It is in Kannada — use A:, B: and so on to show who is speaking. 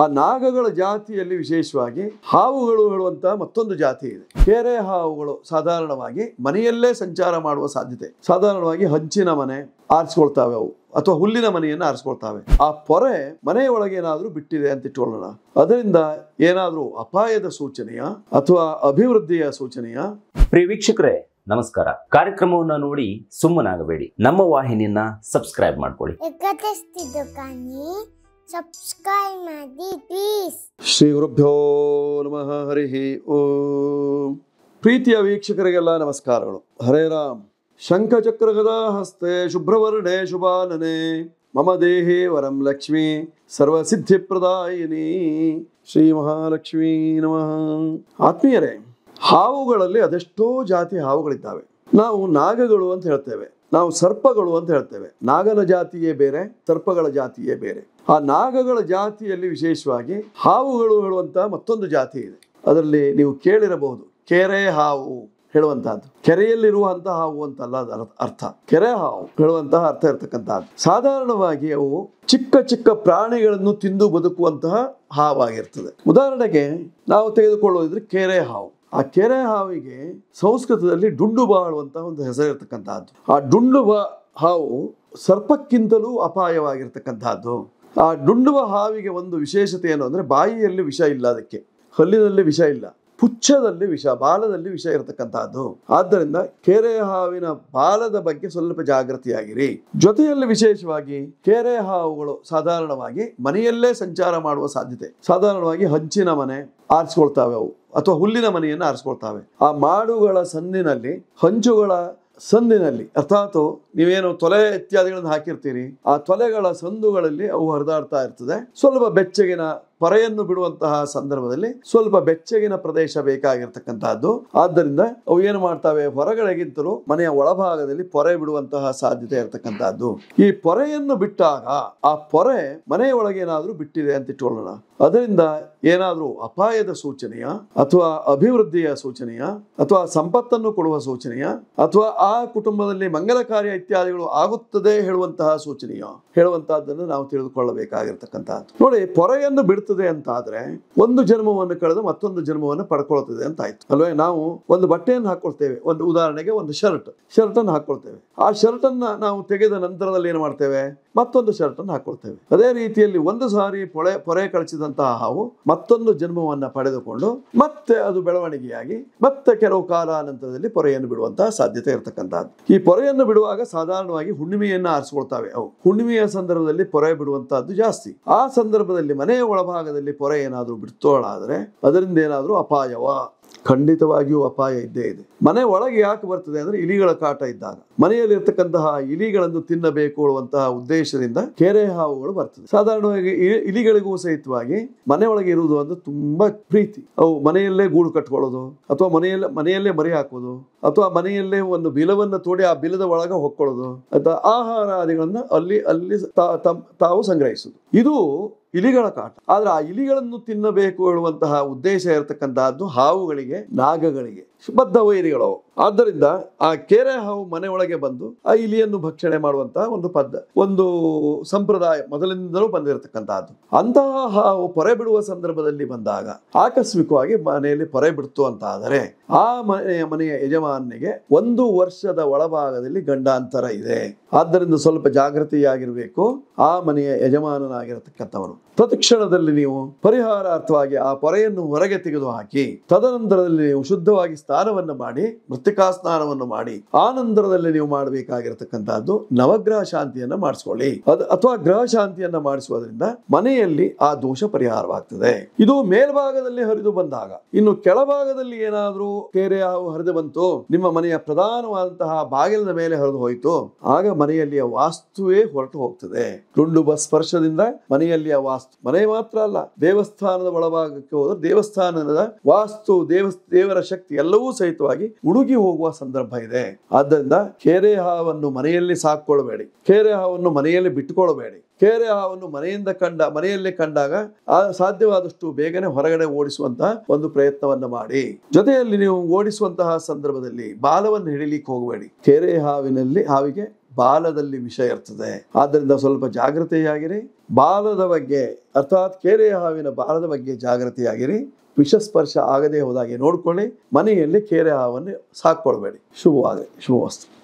A: ಆ ನಾಗಗಳ ಜಾತಿಯಲ್ಲಿ ವಿಶೇಷವಾಗಿ ಹಾವುಗಳು ಹೇಳುವಂತ ಮತ್ತೊಂದು ಜಾತಿ ಇದೆ ಕೆರೆ ಹಾವುಗಳು ಸಾಧಾರಣವಾಗಿ ಮನೆಯಲ್ಲೇ ಸಂಚಾರ ಮಾಡುವ ಸಾಧ್ಯತೆ ಸಾಧಾರಣವಾಗಿ ಹಂಚಿನ ಮನೆ ಆರಿಸ್ಕೊಳ್ತಾವೆ ಅವು ಅಥವಾ ಹುಲ್ಲಿನ ಮನೆಯನ್ನು ಆರಿಸ್ಕೊಳ್ತಾವೆ ಆ ಪೊರೆ ಮನೆಯ ಒಳಗೆ ಏನಾದರೂ ಬಿಟ್ಟಿದೆ ಅಂತ ಇಟ್ಕೊಳ್ಳೋಣ ಅದರಿಂದ ಏನಾದರೂ ಅಪಾಯದ ಸೂಚನೆಯ ಅಥವಾ ಅಭಿವೃದ್ಧಿಯ ಸೂಚನೆಯ ಪ್ರಿಯ ವೀಕ್ಷಕರೇ ನಮಸ್ಕಾರ ಕಾರ್ಯಕ್ರಮವನ್ನ ನೋಡಿ ಸುಮ್ಮನಾಗಬೇಡಿ ನಮ್ಮ ವಾಹಿನಿಯನ್ನ ಸಬ್ಸ್ಕ್ರೈಬ್ ಮಾಡ್ಕೊಳ್ಳಿ ಸಬ್ಸ್ಕ್ರೈಬ್ ಮಾಡಿ ಪ್ಲೀಸ್ ಶ್ರೀ ಗುರುಭ್ಯೋ ನಮಃ ಹರಿ ಓಂ ಪ್ರೀತಿಯ ವೀಕ್ಷಕರಿಗೆಲ್ಲ ನಮಸ್ಕಾರಗಳು ಹರೇ ರಾಮ್ ಗದಾ ಹಸ್ತೆ ಶುಭ್ರವರ್ಣೆ ಶುಭಾನನೆ ಮಮ ದೇಹಿ ವರಂ ಲಕ್ಷ್ಮಿ ಸರ್ವಸಿದ್ಧಿ ಪ್ರದಾಯಿನಿ ಶ್ರೀ ಮಹಾಲಕ್ಷ್ಮೀ ನಮಃ ಆತ್ಮೀಯರೇ ಹಾವುಗಳಲ್ಲಿ ಅದೆಷ್ಟೋ ಜಾತಿ ಹಾವುಗಳಿದ್ದಾವೆ ನಾವು ನಾಗಗಳು ಅಂತ ಹೇಳ್ತೇವೆ ನಾವು ಸರ್ಪಗಳು ಅಂತ ಹೇಳ್ತೇವೆ ನಾಗನ ಜಾತಿಯೇ ಬೇರೆ ಸರ್ಪಗಳ ಜಾತಿಯೇ ಬೇರೆ ಆ ನಾಗಗಳ ಜಾತಿಯಲ್ಲಿ ವಿಶೇಷವಾಗಿ ಹಾವುಗಳು ಹೇಳುವಂತಹ ಮತ್ತೊಂದು ಜಾತಿ ಇದೆ ಅದರಲ್ಲಿ ನೀವು ಕೇಳಿರಬಹುದು ಕೆರೆ ಹಾವು ಹೇಳುವಂತಹದ್ದು ಕೆರೆಯಲ್ಲಿರುವಂತಹ ಹಾವು ಅಂತಲ್ಲ ಅದರ ಅರ್ಥ ಕೆರೆ ಹಾವು ಹೇಳುವಂತಹ ಅರ್ಥ ಇರ್ತಕ್ಕಂಥದ್ದು ಸಾಧಾರಣವಾಗಿ ಅವು ಚಿಕ್ಕ ಚಿಕ್ಕ ಪ್ರಾಣಿಗಳನ್ನು ತಿಂದು ಬದುಕುವಂತಹ ಹಾವಾಗಿರ್ತದೆ ಉದಾಹರಣೆಗೆ ನಾವು ತೆಗೆದುಕೊಳ್ಳೋದಿದ್ರೆ ಕೆರೆ ಹಾವು ಆ ಕೆರೆ ಹಾವಿಗೆ ಸಂಸ್ಕೃತದಲ್ಲಿ ಡುಂಡು ಬಾಳುವಂತ ಒಂದು ಹೆಸರಿರ್ತಕ್ಕಂಥದ್ದು ಆ ಡುಂಡುವ ಹಾವು ಸರ್ಪಕ್ಕಿಂತಲೂ ಅಪಾಯವಾಗಿರ್ತಕ್ಕಂತಹದ್ದು ಆ ಡುಂಡುವ ಹಾವಿಗೆ ಒಂದು ವಿಶೇಷತೆ ಏನು ಅಂದ್ರೆ ಬಾಯಿಯಲ್ಲಿ ವಿಷ ಇಲ್ಲ ಅದಕ್ಕೆ ಹಲ್ಲಿನಲ್ಲಿ ವಿಷ ಇಲ್ಲ ಹುಚ್ಚದಲ್ಲಿ ವಿಷ ಬಾಲದಲ್ಲಿ ವಿಷ ಇರತಕ್ಕಂತಹದ್ದು ಆದ್ದರಿಂದ ಕೆರೆ ಹಾವಿನ ಬಾಲದ ಬಗ್ಗೆ ಸ್ವಲ್ಪ ಜಾಗೃತಿಯಾಗಿರಿ ಜೊತೆಯಲ್ಲಿ ವಿಶೇಷವಾಗಿ ಕೆರೆ ಹಾವುಗಳು ಸಾಧಾರಣವಾಗಿ ಮನೆಯಲ್ಲೇ ಸಂಚಾರ ಮಾಡುವ ಸಾಧ್ಯತೆ ಸಾಧಾರಣವಾಗಿ ಹಂಚಿನ ಮನೆ ಆರಿಸ್ಕೊಳ್ತಾವೆ ಅವು ಅಥವಾ ಹುಲ್ಲಿನ ಮನೆಯನ್ನು ಆರಿಸ್ಕೊಳ್ತಾವೆ ಆ ಮಾಡುಗಳ ಸಂದಿನಲ್ಲಿ ಹಂಚುಗಳ ಸಂದಿನಲ್ಲಿ ಅರ್ಥಾತ್ ನೀವೇನು ತೊಲೆ ಇತ್ಯಾದಿಗಳನ್ನು ಹಾಕಿರ್ತೀರಿ ಆ ತೊಲೆಗಳ ಸಂದುಗಳಲ್ಲಿ ಅವು ಹರಿದಾಡ್ತಾ ಇರ್ತದೆ ಸ್ವಲ್ಪ ಬೆಚ್ಚಗಿನ ಪೊರೆಯನ್ನು ಬಿಡುವಂತಹ ಸಂದರ್ಭದಲ್ಲಿ ಸ್ವಲ್ಪ ಬೆಚ್ಚಗಿನ ಪ್ರದೇಶ ಬೇಕಾಗಿರ್ತಕ್ಕಂತಹದ್ದು ಆದ್ದರಿಂದ ಅವು ಏನು ಮಾಡ್ತವೆ ಹೊರಗಡೆಗಿಂತಲೂ ಮನೆಯ ಒಳಭಾಗದಲ್ಲಿ ಪೊರೆ ಬಿಡುವಂತಹ ಸಾಧ್ಯತೆ ಇರತಕ್ಕಂತಹದ್ದು ಈ ಪೊರೆಯನ್ನು ಬಿಟ್ಟಾಗ ಆ ಪೊರೆ ಮನೆಯ ಒಳಗೆ ಏನಾದರೂ ಬಿಟ್ಟಿದೆ ಅಂತ ಇಟ್ಕೊಳ್ಳೋಣ ಅದರಿಂದ ಏನಾದರೂ ಅಪಾಯದ ಸೂಚನೆಯ ಅಥವಾ ಅಭಿವೃದ್ಧಿಯ ಸೂಚನೆಯ ಅಥವಾ ಸಂಪತ್ತನ್ನು ಕೊಡುವ ಸೂಚನೆಯ ಅಥವಾ ಆ ಕುಟುಂಬದಲ್ಲಿ ಮಂಗಲ ಕಾರ್ಯ ಇತ್ಯಾದಿಗಳು ಆಗುತ್ತದೆ ಹೇಳುವಂತಹ ಸೂಚನೆಯ ಹೇಳುವಂತಹದ್ದನ್ನು ನಾವು ತಿಳಿದುಕೊಳ್ಳಬೇಕಾಗಿರ್ತಕ್ಕಂತಹ ನೋಡಿ ಪೊರೆಯನ್ನು ಬಿಡ್ತದೆ ಆಗ್ತದೆ ಅಂತ ಆದ್ರೆ ಒಂದು ಜನ್ಮವನ್ನು ಕಳೆದು ಮತ್ತೊಂದು ಜನ್ಮವನ್ನು ಪಡ್ಕೊಳ್ತದೆ ಅಂತ ಆಯ್ತು ಅಲ್ವೇ ನಾವು ಒಂದು ಬಟ್ಟೆಯನ್ನು ಹಾಕೊಳ್ತೇವೆ ಒಂದು ಉದಾಹರಣೆಗೆ ಒಂದು ಶರ್ಟ್ ಶರ್ಟ್ ಅನ್ನು ಹಾಕೊಳ್ತೇವೆ ಆ ಶರ್ಟ್ ಅನ್ನ ನಾವು ತೆಗೆದ ನಂತರದಲ್ಲಿ ಏನ್ ಮಾಡ್ತೇವೆ ಮತ್ತೊಂದು ಶರ್ಟನ್ನು ಹಾಕೊಳ್ತೇವೆ ಅದೇ ರೀತಿಯಲ್ಲಿ ಒಂದು ಸಾರಿ ಪೊಳೆ ಪೊರೆ ಕಳಿಸಿದಂತಹ ಹಾವು ಮತ್ತೊಂದು ಜನ್ಮವನ್ನು ಪಡೆದುಕೊಂಡು ಮತ್ತೆ ಅದು ಬೆಳವಣಿಗೆಯಾಗಿ ಮತ್ತೆ ಕೆಲವು ಕಾಲ ನಂತರದಲ್ಲಿ ಪೊರೆಯನ್ನು ಬಿಡುವಂತಹ ಸಾಧ್ಯತೆ ಇರತಕ್ಕಂತಹದ್ದು ಈ ಪೊರೆಯನ್ನು ಬಿಡುವಾಗ ಸಾಧಾರಣವಾಗಿ ಹುಣ್ಣಿಮೆಯನ್ನು ಆರಿಸಿಕೊಳ್ತಾವೆ ಅವು ಹುಣ್ಣಿಮೆಯ ಸಂದರ್ಭದಲ್ಲಿ ಪೊರೆ ಬಿಡುವಂತಹದ್ದು ಜಾಸ್ತಿ ಆ ಸಂದರ್ಭದಲ್ಲಿ ಮನೆಯ ಒಳಭಾಗದಲ್ಲಿ ಪೊರೆ ಏನಾದರೂ ಬಿಡ್ತೋಳಾದರೆ ಅದರಿಂದ ಏನಾದರೂ ಅಪಾಯವ ಖಂಡಿತವಾಗಿಯೂ ಅಪಾಯ ಇದ್ದೇ ಇದೆ ಮನೆ ಒಳಗೆ ಯಾಕೆ ಬರ್ತದೆ ಅಂದ್ರೆ ಇಲಿಗಳ ಕಾಟ ಇದ್ದಾಗ ಮನೆಯಲ್ಲಿ ಇರ್ತಕ್ಕಂತಹ ಇಲಿಗಳನ್ನು ತಿನ್ನಬೇಕು ಅನ್ನುವಂತಹ ಉದ್ದೇಶದಿಂದ ಕೆರೆ ಹಾವುಗಳು ಬರ್ತದೆ ಸಾಧಾರಣವಾಗಿ ಇಲಿಗಳಿಗೂ ಸಹಿತವಾಗಿ ಮನೆ ಒಳಗೆ ಇರುವುದು ಅಂದ್ರೆ ತುಂಬಾ ಪ್ರೀತಿ ಅವು ಮನೆಯಲ್ಲೇ ಗೂಡು ಕಟ್ಕೊಳ್ಳೋದು ಅಥವಾ ಮನೆಯಲ್ಲೇ ಮನೆಯಲ್ಲೇ ಮರಿ ಹಾಕೋದು ಅಥವಾ ಮನೆಯಲ್ಲೇ ಒಂದು ಬಿಲವನ್ನು ತೋಡಿ ಆ ಬಿಲದ ಒಳಗೆ ಹೊಕ್ಕೊಳ್ಳೋದು ಅಥವಾ ಆಹಾರಾದಿಗಳನ್ನು ಅಲ್ಲಿ ಅಲ್ಲಿ ತಾವು ಸಂಗ್ರಹಿಸುದು ಇದು ಇಲಿಗಳ ಕಾಟ ಆದ್ರೆ ಆ ಇಲಿಗಳನ್ನು ತಿನ್ನಬೇಕು ಹೇಳುವಂತಹ ಉದ್ದೇಶ ಇರತಕ್ಕಂತಹದ್ದು ಹಾವುಗಳಿಗೆ ನಾಗಗಳಿಗೆ ಬದ್ಧ ವೈರಿಗಳು ಆದ್ದರಿಂದ ಆ ಕೆರೆ ಹಾವು ಒಳಗೆ ಬಂದು ಆ ಇಲಿಯನ್ನು ಭಕ್ಷಣೆ ಮಾಡುವಂತಹ ಒಂದು ಪದ್ಧ ಒಂದು ಸಂಪ್ರದಾಯ ಮೊದಲಿನಿಂದಲೂ ಬಂದಿರತಕ್ಕಂತಹದ್ದು ಅಂತಹ ಹಾವು ಪೊರೆ ಬಿಡುವ ಸಂದರ್ಭದಲ್ಲಿ ಬಂದಾಗ ಆಕಸ್ಮಿಕವಾಗಿ ಮನೆಯಲ್ಲಿ ಪೊರೆ ಬಿಡ್ತು ಆದರೆ ಆ ಮನೆಯ ಮನೆಯ ಯಜಮಾನಿಗೆ ಒಂದು ವರ್ಷದ ಒಳಭಾಗದಲ್ಲಿ ಗಂಡಾಂತರ ಇದೆ ಆದ್ದರಿಂದ ಸ್ವಲ್ಪ ಜಾಗೃತಿಯಾಗಿರಬೇಕು ಆ ಮನೆಯ ಯಜಮಾನನಾಗಿರತಕ್ಕಂಥವನು ಪ್ರತಿಕ್ಷಣದಲ್ಲಿ ನೀವು ಪರಿಹಾರಾರ್ಥವಾಗಿ ಆ ಪೊರೆಯನ್ನು ಹೊರಗೆ ತೆಗೆದು ಹಾಕಿ ತದನಂತರದಲ್ಲಿ ನೀವು ಶುದ್ಧವಾಗಿ ಸ್ನಾನವನ್ನು ಮಾಡಿ ಮೃತ್ತಿಕಾ ಸ್ನಾನವನ್ನು ಮಾಡಿ ಆನಂದರದಲ್ಲಿ ನೀವು ಮಾಡಬೇಕಾಗಿರತಕ್ಕಂತಹದ್ದು ನವಗ್ರಹ ಶಾಂತಿಯನ್ನ ಮಾಡಿಸ್ಕೊಳ್ಳಿ ಅಥವಾ ಗ್ರಹ ಶಾಂತಿಯನ್ನ ಮಾಡಿಸುವುದರಿಂದ ಮನೆಯಲ್ಲಿ ಆ ದೋಷ ಪರಿಹಾರವಾಗ್ತದೆ ಇದು ಮೇಲ್ಭಾಗದಲ್ಲಿ ಹರಿದು ಬಂದಾಗ ಇನ್ನು ಕೆಳಭಾಗದಲ್ಲಿ ಏನಾದರೂ ಕೆರೆ ಹರಿದು ಬಂತು ನಿಮ್ಮ ಮನೆಯ ಪ್ರಧಾನವಾದಂತಹ ಬಾಗಿಲಿನ ಮೇಲೆ ಹರಿದು ಹೋಯಿತು ಆಗ ಮನೆಯಲ್ಲಿಯ ವಾಸ್ತುವೇ ಹೊರಟು ಹೋಗ್ತದೆ ಬ ಸ್ಪರ್ಶದಿಂದ ಮನೆಯಲ್ಲಿಯ ವಾಸ್ತು ಮನೆ ಮಾತ್ರ ಅಲ್ಲ ದೇವಸ್ಥಾನದ ಒಳಭಾಗಕ್ಕೆ ಹೋದ್ರೆ ದೇವಸ್ಥಾನದ ವಾಸ್ತು ದೇವ ದೇವರ ಶಕ್ತಿ ಎಲ್ಲವೂ ಎಲ್ಲವೂ ಸಹಿತವಾಗಿ ಉಡುಗಿ ಹೋಗುವ ಸಂದರ್ಭ ಇದೆ ಆದ್ದರಿಂದ ಕೆರೆ ಹಾವನ್ನು ಮನೆಯಲ್ಲಿ ಸಾಕೊಳ್ಬೇಡಿ ಕೆರೆ ಹಾವನ್ನು ಮನೆಯಲ್ಲಿ ಬಿಟ್ಟುಕೊಳ್ಬೇಡಿ ಕೆರೆ ಹಾವನ್ನು ಮನೆಯಿಂದ ಕಂಡ ಮನೆಯಲ್ಲಿ ಕಂಡಾಗ ಸಾಧ್ಯವಾದಷ್ಟು ಬೇಗನೆ ಹೊರಗಡೆ ಓಡಿಸುವಂತಹ ಒಂದು ಪ್ರಯತ್ನವನ್ನು ಮಾಡಿ ಜೊತೆಯಲ್ಲಿ ನೀವು ಓಡಿಸುವಂತಹ ಸಂದರ್ಭದಲ್ಲಿ ಬಾಲವನ್ನು ಹಿಡಿಲಿಕ್ಕೆ ಹೋಗಬೇಡಿ ಕೆರೆ ಹಾವಿನಲ್ಲಿ ಹಾವಿಗೆ ಬಾಲದಲ್ಲಿ ವಿಷಯ ಇರ್ತದೆ ಆದ್ದರಿಂದ ಸ್ವಲ್ಪ ಜಾಗ್ರತೆಯಾಗಿರಿ ಬಾಲದ ಬಗ್ಗೆ ಅರ್ಥಾತ್ ಕೆರೆಯ ಹಾವಿನ ಬಾಲದ ಬಗ್ಗೆ ಜಾಗೃತಿಯಾಗಿರಿ ವಿಷಸ್ಪರ್ಶ ಆಗದೆ ಹೋದಾಗೆ ನೋಡ್ಕೊಳ್ಳಿ ಮನೆಯಲ್ಲಿ ಕೆರೆ ಹಾವನ್ನು ಸಾಕೊಳ್ಬೇಡಿ ಶುಭವಾಗಲಿ ಶುಭವಸ್ತು